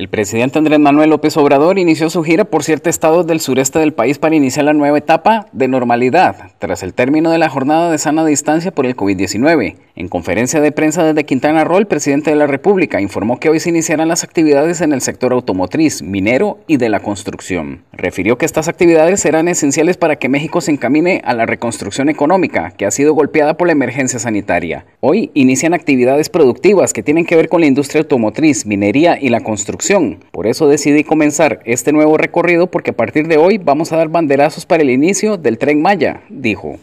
El presidente Andrés Manuel López Obrador inició su gira por ciertos estados del sureste del país para iniciar la nueva etapa de normalidad tras el término de la jornada de sana distancia por el COVID-19. En conferencia de prensa desde Quintana Roo, el presidente de la República informó que hoy se iniciarán las actividades en el sector automotriz, minero y de la construcción. Refirió que estas actividades serán esenciales para que México se encamine a la reconstrucción económica que ha sido golpeada por la emergencia sanitaria. Hoy inician actividades productivas que tienen que ver con la industria automotriz, minería y la construcción por eso decidí comenzar este nuevo recorrido porque a partir de hoy vamos a dar banderazos para el inicio del tren Maya, dijo.